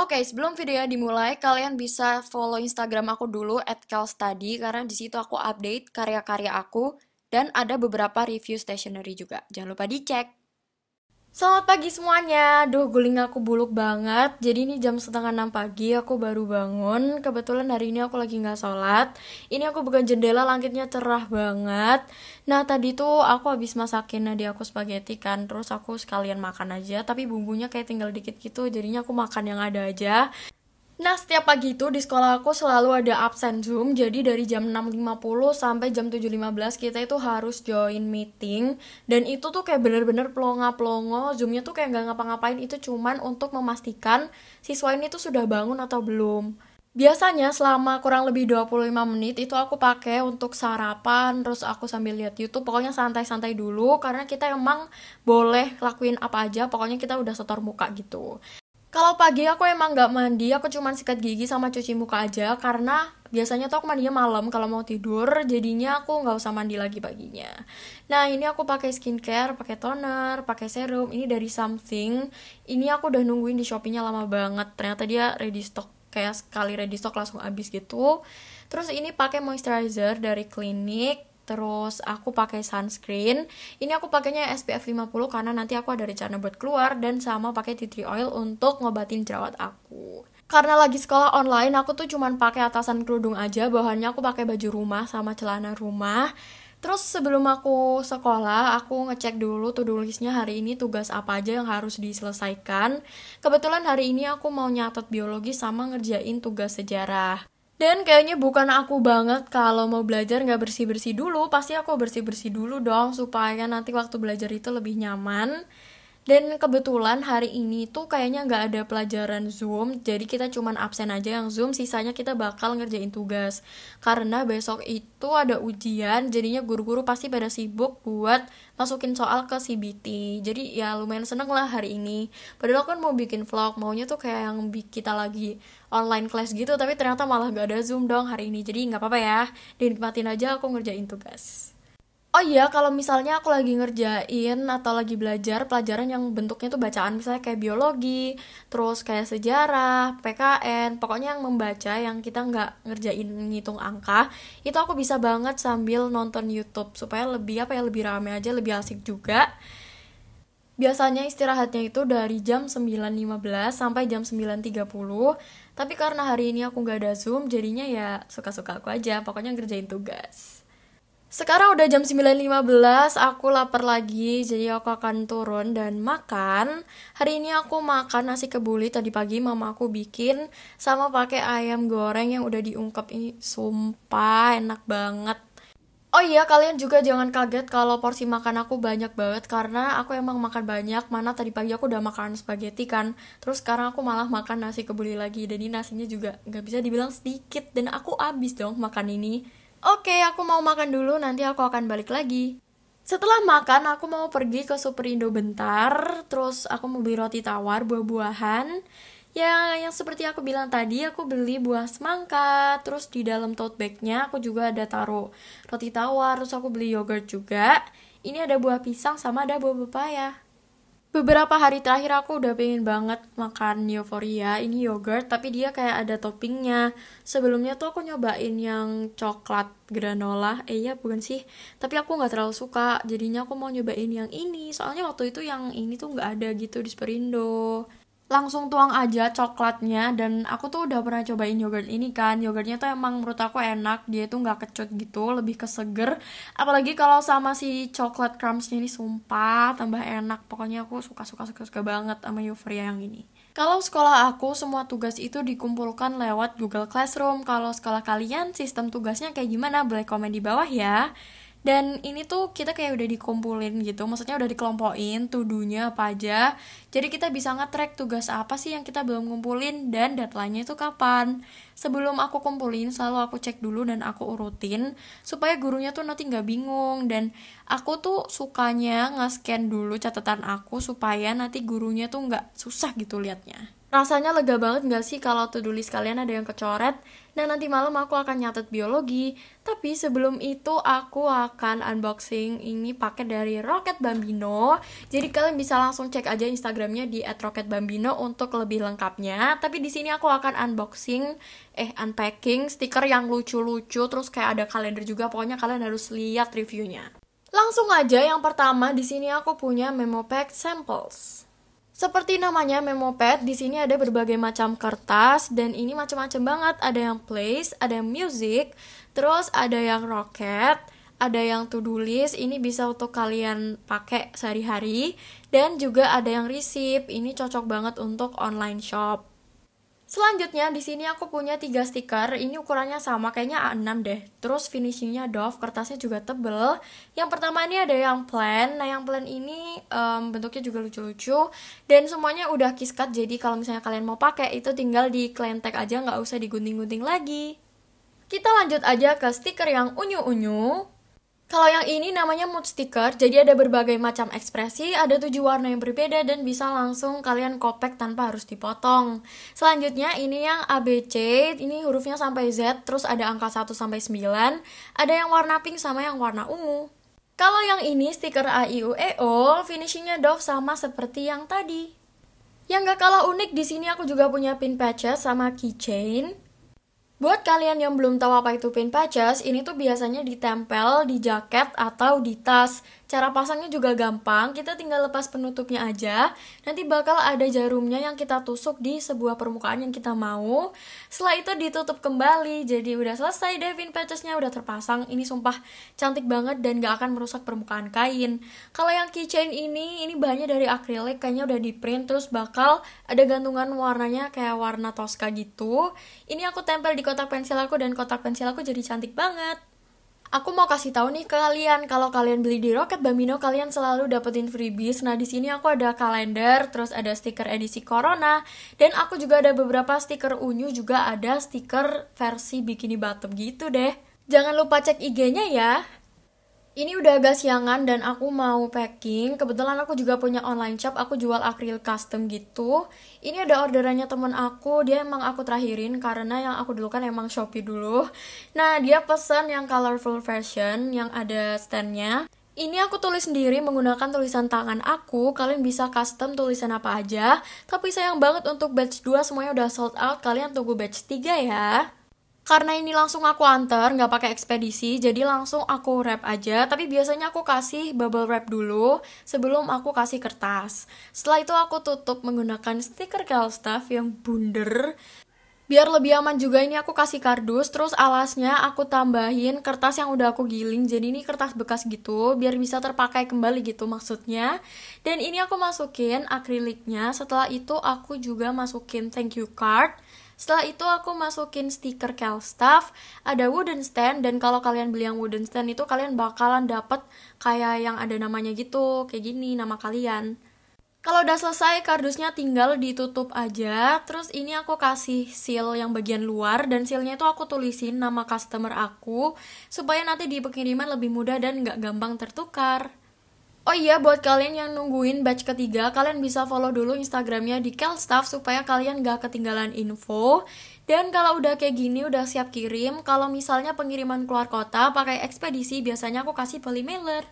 Oke, okay, sebelum videonya dimulai, kalian bisa follow Instagram aku dulu @kelstudy karena di situ aku update karya-karya aku dan ada beberapa review stationery juga. Jangan lupa dicek. Selamat pagi semuanya. Duh, guling aku buluk banget. Jadi ini jam setengah 6 pagi, aku baru bangun. Kebetulan hari ini aku lagi nggak sholat. Ini aku buka jendela, langitnya cerah banget. Nah, tadi tuh aku habis masakin nadi aku spaghetti kan. Terus aku sekalian makan aja, tapi bumbunya kayak tinggal dikit gitu. Jadinya aku makan yang ada aja. Nah, setiap pagi itu di sekolah aku selalu ada absen Zoom. Jadi dari jam 6.50 sampai jam 7.15 kita itu harus join meeting. Dan itu tuh kayak bener-bener pelongo-pelongo. Zoomnya tuh kayak nggak ngapa-ngapain. Itu cuman untuk memastikan siswa ini tuh sudah bangun atau belum. Biasanya selama kurang lebih 25 menit itu aku pakai untuk sarapan, terus aku sambil lihat YouTube, pokoknya santai-santai dulu karena kita emang boleh lakuin apa aja, pokoknya kita udah setor muka gitu kalau pagi aku emang nggak mandi aku cuman sikat gigi sama cuci muka aja karena biasanya tuh aku mandinya malam kalau mau tidur jadinya aku nggak usah mandi lagi paginya nah ini aku pakai skincare pakai toner pakai serum ini dari something ini aku udah nungguin di shopee lama banget ternyata dia ready stock kayak sekali ready stock langsung habis gitu terus ini pakai moisturizer dari klinik terus aku pakai sunscreen ini aku pakainya SPF 50 karena nanti aku ada rencana buat keluar dan sama pakai tea tree oil untuk ngobatin jerawat aku karena lagi sekolah online aku tuh cuman pakai atasan kerudung aja bahannya aku pakai baju rumah sama celana rumah Terus sebelum aku sekolah, aku ngecek dulu to-do listnya hari ini tugas apa aja yang harus diselesaikan. Kebetulan hari ini aku mau nyatet biologi sama ngerjain tugas sejarah. Dan kayaknya bukan aku banget kalau mau belajar nggak bersih-bersih dulu. Pasti aku bersih-bersih dulu dong supaya nanti waktu belajar itu lebih nyaman dan kebetulan hari ini tuh kayaknya nggak ada pelajaran zoom jadi kita cuman absen aja yang zoom sisanya kita bakal ngerjain tugas karena besok itu ada ujian jadinya guru-guru pasti pada sibuk buat masukin soal ke CBT jadi ya lumayan seneng lah hari ini padahal kan mau bikin vlog maunya tuh kayak yang kita lagi online class gitu tapi ternyata malah nggak ada zoom dong hari ini jadi nggak apa-apa ya dinikmatin aja aku ngerjain tugas oh iya kalau misalnya aku lagi ngerjain atau lagi belajar pelajaran yang bentuknya tuh bacaan misalnya kayak biologi terus kayak sejarah PKN pokoknya yang membaca yang kita nggak ngerjain ngitung angka itu aku bisa banget sambil nonton YouTube supaya lebih apa ya lebih rame aja lebih asik juga Biasanya istirahatnya itu dari jam 9.15 sampai jam 9.30 Tapi karena hari ini aku nggak ada Zoom, jadinya ya suka-suka aku aja, pokoknya ngerjain tugas sekarang udah jam 9.15, aku lapar lagi, jadi aku akan turun dan makan. Hari ini aku makan nasi kebuli, tadi pagi mama aku bikin sama pakai ayam goreng yang udah diungkep ini. Sumpah, enak banget. Oh iya, kalian juga jangan kaget kalau porsi makan aku banyak banget karena aku emang makan banyak. Mana tadi pagi aku udah makan spaghetti kan. Terus sekarang aku malah makan nasi kebuli lagi. dan ini nasinya juga nggak bisa dibilang sedikit dan aku abis dong makan ini. Oke, okay, aku mau makan dulu, nanti aku akan balik lagi. Setelah makan, aku mau pergi ke Superindo bentar, terus aku mau beli roti tawar, buah-buahan. Ya, yang seperti aku bilang tadi, aku beli buah semangka, terus di dalam tote bagnya aku juga ada taruh roti tawar, terus aku beli yogurt juga. Ini ada buah pisang sama ada buah pepaya beberapa hari terakhir aku udah pengen banget makan Euphoria ini yogurt tapi dia kayak ada toppingnya sebelumnya tuh aku nyobain yang coklat granola eh iya bukan sih tapi aku gak terlalu suka jadinya aku mau nyobain yang ini soalnya waktu itu yang ini tuh gak ada gitu di Sperindo langsung tuang aja coklatnya dan aku tuh udah pernah cobain yogurt ini kan yogurtnya tuh emang menurut aku enak dia tuh nggak kecut gitu lebih ke seger apalagi kalau sama si coklat crumbsnya ini sumpah tambah enak pokoknya aku suka suka suka suka banget sama Euphoria yang ini kalau sekolah aku, semua tugas itu dikumpulkan lewat Google Classroom. Kalau sekolah kalian, sistem tugasnya kayak gimana? Boleh komen di bawah ya dan ini tuh kita kayak udah dikumpulin gitu maksudnya udah dikelompokin tudunya apa aja jadi kita bisa nge-track tugas apa sih yang kita belum ngumpulin dan deadline-nya itu kapan sebelum aku kumpulin selalu aku cek dulu dan aku urutin supaya gurunya tuh nanti nggak bingung dan aku tuh sukanya nge-scan dulu catatan aku supaya nanti gurunya tuh nggak susah gitu liatnya Rasanya lega banget gak sih kalau to-do list kalian ada yang kecoret? Nah nanti malam aku akan nyatet biologi, tapi sebelum itu aku akan unboxing ini paket dari Rocket Bambino. Jadi kalian bisa langsung cek aja Instagramnya di @rocketbambino untuk lebih lengkapnya. Tapi di sini aku akan unboxing, eh unpacking stiker yang lucu-lucu, terus kayak ada kalender juga. Pokoknya kalian harus lihat reviewnya. Langsung aja yang pertama di sini aku punya memo pack samples. Seperti namanya pad, di sini ada berbagai macam kertas dan ini macam-macam banget. Ada yang place, ada yang music, terus ada yang rocket, ada yang to-do list, ini bisa untuk kalian pakai sehari-hari dan juga ada yang receipt, ini cocok banget untuk online shop. Selanjutnya di sini aku punya tiga stiker. Ini ukurannya sama kayaknya A6 deh. Terus finishingnya doff, kertasnya juga tebel. Yang pertama ini ada yang plan Nah, yang plan ini um, bentuknya juga lucu-lucu dan semuanya udah kiskat Jadi kalau misalnya kalian mau pakai itu tinggal di klentek aja nggak usah digunting-gunting lagi. Kita lanjut aja ke stiker yang unyu-unyu. Kalau yang ini namanya mood sticker, jadi ada berbagai macam ekspresi, ada tujuh warna yang berbeda dan bisa langsung kalian kopek tanpa harus dipotong. Selanjutnya ini yang ABC, ini hurufnya sampai Z, terus ada angka 1 sampai 9, ada yang warna pink sama yang warna ungu. Kalau yang ini stiker A, I, U, E, O, finishingnya doff sama seperti yang tadi. Yang gak kalah unik di sini aku juga punya pin patches sama keychain. Buat kalian yang belum tahu apa itu pin patches, ini tuh biasanya ditempel di jaket atau di tas. Cara pasangnya juga gampang, kita tinggal lepas penutupnya aja. Nanti bakal ada jarumnya yang kita tusuk di sebuah permukaan yang kita mau. Setelah itu ditutup kembali, jadi udah selesai deh pin patchesnya, udah terpasang. Ini sumpah cantik banget dan gak akan merusak permukaan kain. Kalau yang keychain ini, ini bahannya dari akrilik, kayaknya udah di print, terus bakal ada gantungan warnanya kayak warna toska gitu. Ini aku tempel di kotak pensil aku dan kotak pensil aku jadi cantik banget. Aku mau kasih tahu nih ke kalian, kalau kalian beli di Rocket Bambino, kalian selalu dapetin freebies. Nah, di sini aku ada kalender, terus ada stiker edisi Corona, dan aku juga ada beberapa stiker unyu, juga ada stiker versi bikini bottom gitu deh. Jangan lupa cek IG-nya ya. Ini udah agak siangan dan aku mau packing. Kebetulan aku juga punya online shop, aku jual akril custom gitu. Ini ada orderannya temen aku, dia emang aku terakhirin karena yang aku dulu kan emang Shopee dulu. Nah, dia pesan yang colorful fashion yang ada standnya. Ini aku tulis sendiri menggunakan tulisan tangan aku. Kalian bisa custom tulisan apa aja. Tapi sayang banget untuk batch 2 semuanya udah sold out. Kalian tunggu batch 3 ya karena ini langsung aku antar nggak pakai ekspedisi jadi langsung aku wrap aja tapi biasanya aku kasih bubble wrap dulu sebelum aku kasih kertas setelah itu aku tutup menggunakan stiker gel stuff yang bunder biar lebih aman juga ini aku kasih kardus terus alasnya aku tambahin kertas yang udah aku giling jadi ini kertas bekas gitu biar bisa terpakai kembali gitu maksudnya dan ini aku masukin akriliknya setelah itu aku juga masukin thank you card setelah itu aku masukin stiker Kelstaff, ada wooden stand dan kalau kalian beli yang wooden stand itu kalian bakalan dapet kayak yang ada namanya gitu, kayak gini nama kalian. Kalau udah selesai kardusnya tinggal ditutup aja. Terus ini aku kasih seal yang bagian luar dan sealnya itu aku tulisin nama customer aku supaya nanti di pengiriman lebih mudah dan nggak gampang tertukar. Oh iya, buat kalian yang nungguin batch ketiga, kalian bisa follow dulu Instagramnya di Kelstaff supaya kalian gak ketinggalan info. Dan kalau udah kayak gini, udah siap kirim. Kalau misalnya pengiriman keluar kota, pakai ekspedisi, biasanya aku kasih poly mailer.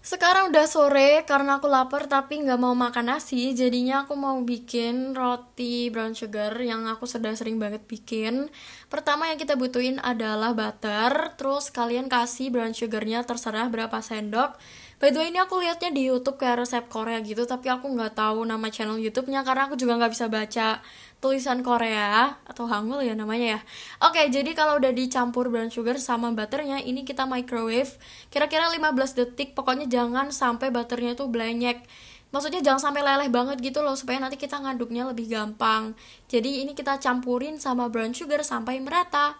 Sekarang udah sore karena aku lapar tapi nggak mau makan nasi Jadinya aku mau bikin roti brown sugar yang aku sudah sering banget bikin Pertama yang kita butuhin adalah butter Terus kalian kasih brown sugarnya terserah berapa sendok By the way ini aku liatnya di Youtube kayak resep Korea gitu Tapi aku nggak tahu nama channel Youtubenya karena aku juga nggak bisa baca tulisan Korea atau Hangul ya namanya ya. Oke, jadi kalau udah dicampur brown sugar sama butternya, ini kita microwave kira-kira 15 detik. Pokoknya jangan sampai butternya tuh blenyek. Maksudnya jangan sampai leleh banget gitu loh supaya nanti kita ngaduknya lebih gampang. Jadi ini kita campurin sama brown sugar sampai merata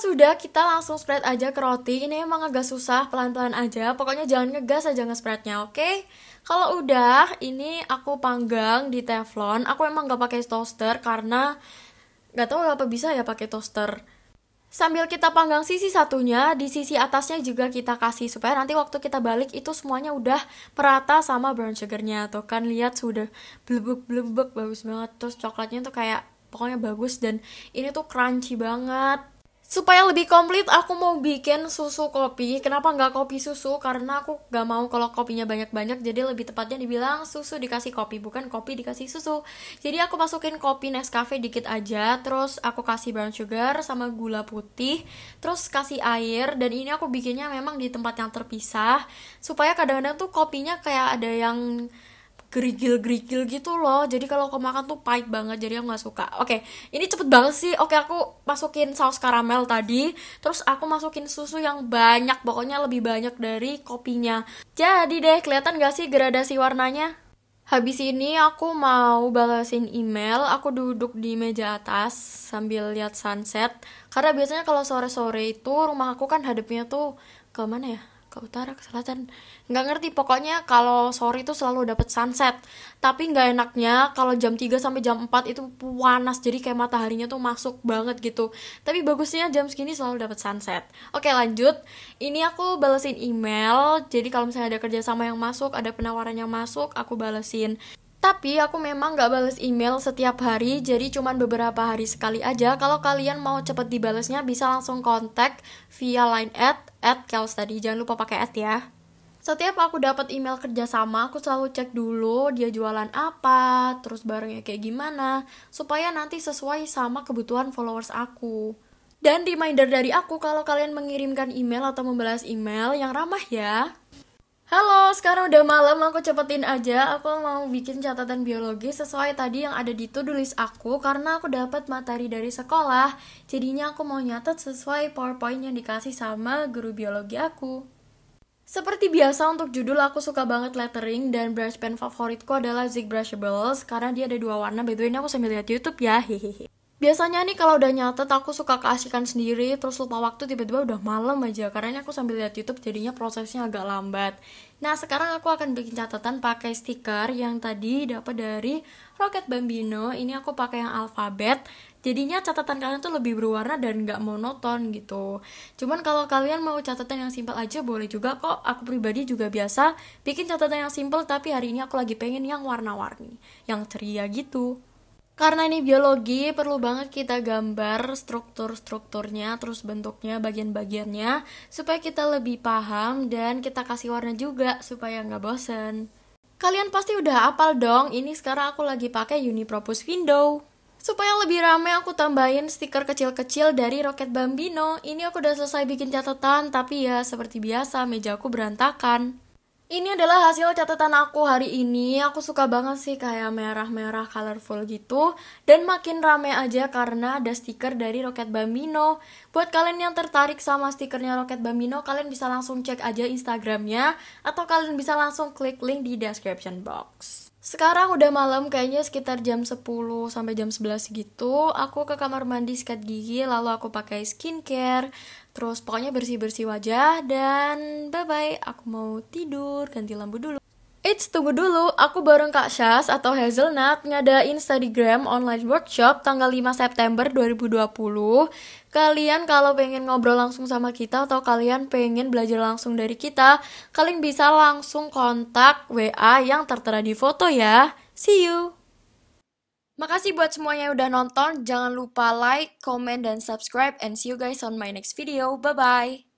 sudah kita langsung spread aja ke roti ini emang agak susah pelan-pelan aja pokoknya jangan ngegas aja nge-spreadnya oke okay? kalau udah ini aku panggang di teflon aku emang gak pakai toaster karena gak tahu apa bisa ya pakai toaster Sambil kita panggang sisi satunya, di sisi atasnya juga kita kasih supaya nanti waktu kita balik itu semuanya udah merata sama brown sugarnya. Tuh kan lihat sudah blebek-blebek bagus banget. Terus coklatnya tuh kayak pokoknya bagus dan ini tuh crunchy banget supaya lebih komplit aku mau bikin susu kopi kenapa nggak kopi susu karena aku nggak mau kalau kopinya banyak-banyak jadi lebih tepatnya dibilang susu dikasih kopi bukan kopi dikasih susu jadi aku masukin kopi Nescafe dikit aja terus aku kasih brown sugar sama gula putih terus kasih air dan ini aku bikinnya memang di tempat yang terpisah supaya kadang-kadang tuh kopinya kayak ada yang gerigil-gerigil gitu loh jadi kalau aku makan tuh pahit banget jadi aku nggak suka oke ini cepet banget sih oke aku masukin saus karamel tadi terus aku masukin susu yang banyak pokoknya lebih banyak dari kopinya jadi deh kelihatan gak sih gradasi warnanya Habis ini aku mau balasin email, aku duduk di meja atas sambil lihat sunset. Karena biasanya kalau sore-sore itu rumah aku kan hadapnya tuh ke mana ya? ke utara ke selatan nggak ngerti pokoknya kalau sore itu selalu dapat sunset tapi nggak enaknya kalau jam 3 sampai jam 4 itu panas jadi kayak mataharinya tuh masuk banget gitu tapi bagusnya jam segini selalu dapat sunset oke lanjut ini aku balesin email jadi kalau misalnya ada kerjasama yang masuk ada penawaran yang masuk aku balesin tapi aku memang gak bales email setiap hari, jadi cuman beberapa hari sekali aja. Kalau kalian mau cepet dibalesnya, bisa langsung kontak via line at, at kelstudy. Jangan lupa pakai at ya. Setiap aku dapat email kerjasama, aku selalu cek dulu dia jualan apa, terus barangnya kayak gimana, supaya nanti sesuai sama kebutuhan followers aku. Dan reminder dari aku kalau kalian mengirimkan email atau membalas email yang ramah ya. Halo, sekarang udah malam, aku cepetin aja. Aku mau bikin catatan biologi sesuai tadi yang ada di to-do list aku karena aku dapat materi dari sekolah. Jadinya aku mau nyatet sesuai PowerPoint yang dikasih sama guru biologi aku. Seperti biasa untuk judul aku suka banget lettering dan brush pen favoritku adalah Zig Brushables karena dia ada dua warna. By the way, ini aku sambil lihat YouTube ya. Hehehe biasanya nih kalau udah nyatet aku suka keasikan sendiri terus lupa waktu tiba-tiba udah malam aja karena ini aku sambil lihat YouTube jadinya prosesnya agak lambat. Nah, sekarang aku akan bikin catatan pakai stiker yang tadi dapat dari Rocket Bambino. Ini aku pakai yang alfabet. Jadinya catatan kalian tuh lebih berwarna dan nggak monoton gitu. Cuman kalau kalian mau catatan yang simpel aja boleh juga kok. Aku pribadi juga biasa bikin catatan yang simpel tapi hari ini aku lagi pengen yang warna-warni, yang ceria gitu karena ini biologi perlu banget kita gambar struktur-strukturnya terus bentuknya bagian-bagiannya supaya kita lebih paham dan kita kasih warna juga supaya nggak bosen kalian pasti udah apal dong ini sekarang aku lagi pakai Unipropus Window Supaya lebih rame aku tambahin stiker kecil-kecil dari Roket Bambino. Ini aku udah selesai bikin catatan, tapi ya seperti biasa meja aku berantakan. Ini adalah hasil catatan aku hari ini. Aku suka banget sih kayak merah-merah colorful gitu. Dan makin rame aja karena ada stiker dari Roket Bambino. Buat kalian yang tertarik sama stikernya Roket Bambino, kalian bisa langsung cek aja Instagramnya. Atau kalian bisa langsung klik link di description box. Sekarang udah malam kayaknya sekitar jam 10 sampai jam 11 gitu. Aku ke kamar mandi sikat gigi lalu aku pakai skincare. Terus pokoknya bersih-bersih wajah dan bye-bye, aku mau tidur, ganti lampu dulu. Eits, tunggu dulu, aku bareng Kak Syas atau Hazelnut ngadain Instagram online workshop tanggal 5 September 2020. Kalian kalau pengen ngobrol langsung sama kita atau kalian pengen belajar langsung dari kita, kalian bisa langsung kontak WA yang tertera di foto ya. See you! Makasih buat semuanya yang udah nonton. Jangan lupa like, comment, dan subscribe. And see you guys on my next video. Bye-bye.